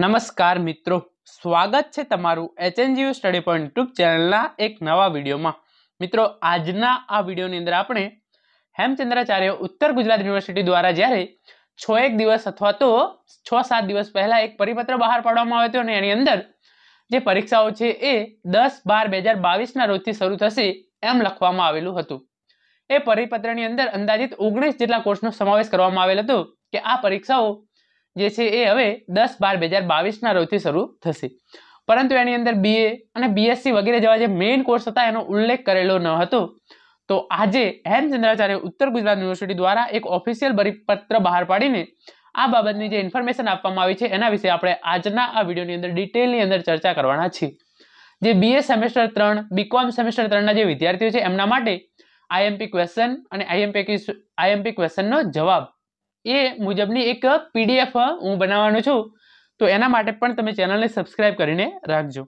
નમસ્કાર મિત્રો સ્વાગત છે તમારું H HNGU study point YouTube ચેનલના એક નવા વિડીયોમાં મિત્રો આજના આ વિડીયોની અંદર આપણે હેમચંદ્રાચાર્ય ઉત્તર ગુજરાત યુનિવર્સિટી દ્વારા જ્યારે છ એક દિવસ અથવા તો છ સાત દિવસ પહેલાં એક પરિપત્ર બહાર પાડવામાં આવ્યો હતો અને એની અંદર જે પરીક્ષાઓ છે એ દસ બાર બે હજાર બાવીસના રોજથી શરૂ થશે એમ લખવામાં આવેલું હતું એ પરિપત્રની અંદર અંદાજિત ઓગણીસ જેટલા કોર્સનો સમાવેશ કરવામાં આવેલ હતો કે આ પરીક્ષાઓ જે છે એ હવે દસ બાર બે હજાર બાવીસના રોજથી શરૂ થશે પરંતુ એની અંદર બીએ અને બીએસસી વગેરે જેવા જે મેઇન કોર્સ હતા એનો ઉલ્લેખ કરેલો ન હતો તો આજે હેમ ચંદ્રાચાર્ય ઉત્તર ગુજરાત યુનિવર્સિટી દ્વારા એક ઓફિશિયલ પરિપત્ર બહાર પાડીને આ બાબતની જે ઇન્ફોર્મેશન આપવામાં આવી છે એના વિશે આપણે આજના આ વિડીયોની અંદર ડિટેલની અંદર ચર્ચા કરવાના છીએ જે બીએ સેમેસ્ટર ત્રણ બીકોમ સેમેસ્ટર ત્રણના જે વિદ્યાર્થીઓ છે એમના માટે આઈએમપી ક્વેશ્ચન અને આઈએમપી આઈએમપી ક્વેશ્ચનનો જવાબ એ મુજબની એક પીડીએફ હું બનાવવાનું છું તો એના માટે પણ તમે ચેનલને સબસ્ક્રાઈબ કરીને રાખજો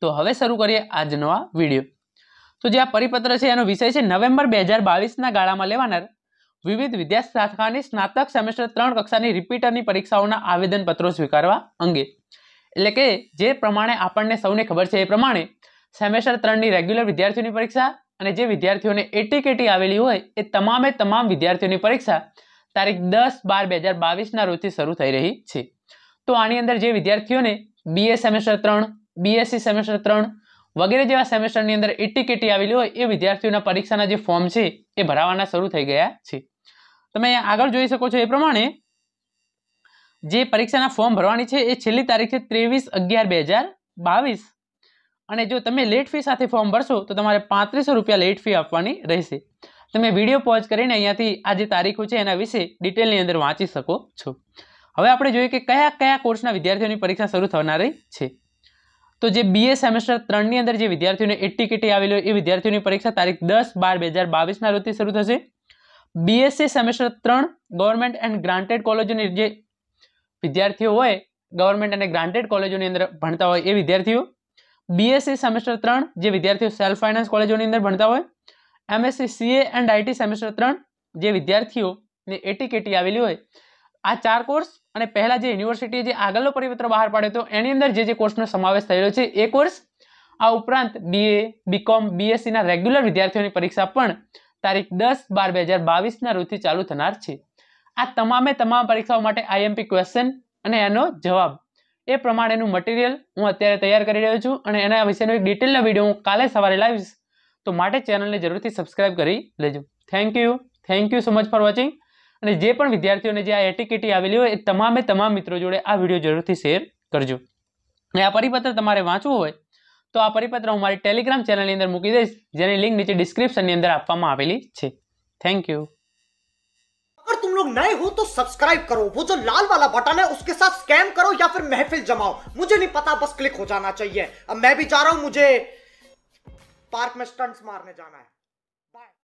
તો હવે શરૂ કરીએ આજનો આ વિડીયો તો જે આ પરિપત્ર છે એનો વિષય છે નવેમ્બર બે હજાર બાવીસના ગાળામાં લેવાનાર વિવિધ વિદ્યાશાખાની સ્નાતક સેમેસ્ટર ત્રણ કક્ષાની રિપીટરની પરીક્ષાઓના આવેદનપત્રો સ્વીકારવા અંગે એટલે કે જે પ્રમાણે આપણને સૌને ખબર છે એ પ્રમાણે સેમેસ્ટર ત્રણની રેગ્યુલર વિદ્યાર્થીઓની પરીક્ષા અને જે વિદ્યાર્થીઓને એટી કેટી આવેલી હોય એ તમામે તમામ વિદ્યાર્થીઓની પરીક્ષા તારીખ દસ બાર બે હજાર બાવીસના રોજથી શરૂ થઈ રહી છે તો આની અંદર જે વિદ્યાર્થીઓને બીએ સેમેસ્ટર ત્રણ બીએસસી સેમેસ્ટર ત્રણ વગેરે જેવા સેમેસ્ટરની અંદર ઇટીકેટી આવેલી હોય એ વિદ્યાર્થીઓના પરીક્ષાના જે ફોર્મ છે એ ભરાવાના શરૂ થઈ ગયા છે તમે અહીંયા આગળ જોઈ શકો છો એ પ્રમાણે જે પરીક્ષાના ફોર્મ ભરવાની છે એ છેલ્લી તારીખ છે ત્રેવીસ અગિયાર બે હજાર બાવીસ અને જો તમે લેટ ફી સાથે ફોર્મ ભરશો તો તમારે પાંત્રીસો રૂપિયા લેટ ફી આપવાની રહેશે તમે વિડીયો પોઝ કરીને અહીંયાથી આ જે તારીખો છે એના વિશે ડિટેલની અંદર વાંચી શકો છો હવે આપણે જોઈએ કે કયા કયા કોર્સના વિદ્યાર્થીઓની પરીક્ષા શરૂ થનારી છે તો જે બીએ સેમેસ્ટર ત્રણની અંદર જે વિદ્યાર્થીઓને એટી કેટી આવેલી હોય એ વિદ્યાર્થીઓની પરીક્ષા તારીખ દસ બાર બે હજાર બાવીસના રોજથી શરૂ થશે બીએસસી સેમેસ્ટર ત્રણ ગવર્મેન્ટ એન્ડ ગ્રાન્ટેડ કોલેજોની જે વિદ્યાર્થીઓ હોય ગવર્મેન્ટ અને ગ્રાન્ટેડ કોલેજોની અંદર ભણતા હોય એ વિદ્યાર્થીઓ બીએસસી સેમેસ્ટર ત્રણ જે વિદ્યાર્થીઓ સેલ્ફ ફાઇનાન્સ કોલેજોની અંદર ભણતા હોય MSc CA and IT semester ત્રણ જે વિદ્યાર્થીઓને એટી કેટી આવેલી હોય આ ચાર કોર્સ અને પહેલાં જે યુનિવર્સિટીએ જે આગળનો પરિપત્ર બહાર પાડ્યો હતો એની અંદર જે જે કોર્સનો સમાવેશ થયેલો છે એ કોર્સ આ ઉપરાંત બીએ બીકોમ બીએસસીના રેગ્યુલર વિદ્યાર્થીઓની પરીક્ષા પણ તારીખ દસ બાર બે હજાર બાવીસના રોજથી ચાલુ થનાર છે આ તમામે તમામ પરીક્ષાઓ માટે આઈએમપી ક્વેશ્ચન અને એનો જવાબ એ પ્રમાણેનું મટીરિયલ હું અત્યારે તૈયાર કરી રહ્યો છું અને એના વિશેનો એક ડિટેલનો વિડીયો હું કાલે સવારે લાવીશ તો માટે ચેનલને જરૂરથી સબસ્ક્રાઈબ કરી લેજો thank you thank you so much for watching અને જે પણ વિદ્યાર્થીઓને જે આ એટીકેટી આવેલી હોય એ તમામે તમામ મિત્રો જોડે આ વિડીયો જરૂરથી શેર કરજો અને આ પરિપત્ર તમારે વાંચવું હોય તો આ પરિપત્ર હું મારી ટેલિગ્રામ ચેનલની અંદર મૂકી દઈશ જેની લિંક નીચે ડિસ્ક્રિપ્શનની અંદર આપવામાં આવેલી છે થેન્ક યુ अगर तुम लोग नए हो तो सब्सक्राइब करो वो जो लाल वाला बटन है उसके साथ स्कैम करो या फिर महफिल जमाओ मुझे नहीं पता बस क्लिक हो जाना चाहिए अब मैं भी जा रहा हूं मुझे पार्क में स्टंट्स मारने जाना है